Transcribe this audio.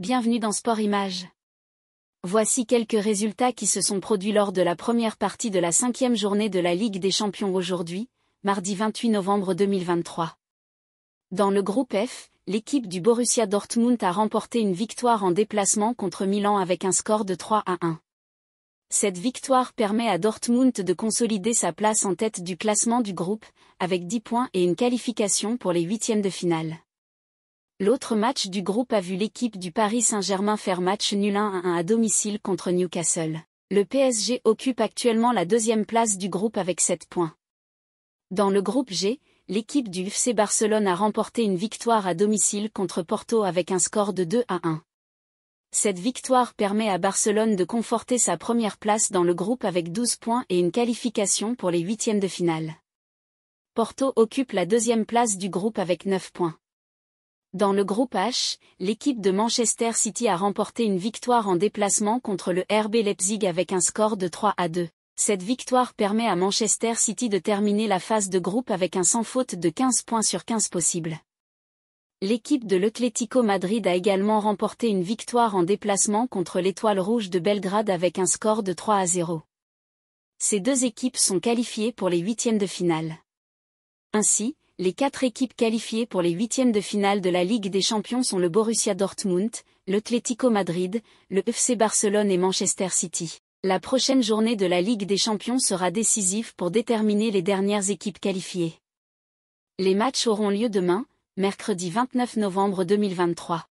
Bienvenue dans Sport Image. Voici quelques résultats qui se sont produits lors de la première partie de la cinquième journée de la Ligue des Champions aujourd'hui, mardi 28 novembre 2023. Dans le groupe F, l'équipe du Borussia Dortmund a remporté une victoire en déplacement contre Milan avec un score de 3 à 1. Cette victoire permet à Dortmund de consolider sa place en tête du classement du groupe, avec 10 points et une qualification pour les huitièmes de finale. L'autre match du groupe a vu l'équipe du Paris Saint-Germain faire match nul 1-1 à à domicile contre Newcastle. Le PSG occupe actuellement la deuxième place du groupe avec 7 points. Dans le groupe G, l'équipe du FC Barcelone a remporté une victoire à domicile contre Porto avec un score de 2 à 1. Cette victoire permet à Barcelone de conforter sa première place dans le groupe avec 12 points et une qualification pour les huitièmes de finale. Porto occupe la deuxième place du groupe avec 9 points. Dans le groupe H, l'équipe de Manchester City a remporté une victoire en déplacement contre le RB Leipzig avec un score de 3 à 2. Cette victoire permet à Manchester City de terminer la phase de groupe avec un sans faute de 15 points sur 15 possibles. L'équipe de l'Atlético Madrid a également remporté une victoire en déplacement contre l'Étoile Rouge de Belgrade avec un score de 3 à 0. Ces deux équipes sont qualifiées pour les huitièmes de finale. Ainsi, les quatre équipes qualifiées pour les huitièmes de finale de la Ligue des Champions sont le Borussia Dortmund, l'Atlético Madrid, le FC Barcelone et Manchester City. La prochaine journée de la Ligue des Champions sera décisive pour déterminer les dernières équipes qualifiées. Les matchs auront lieu demain, mercredi 29 novembre 2023.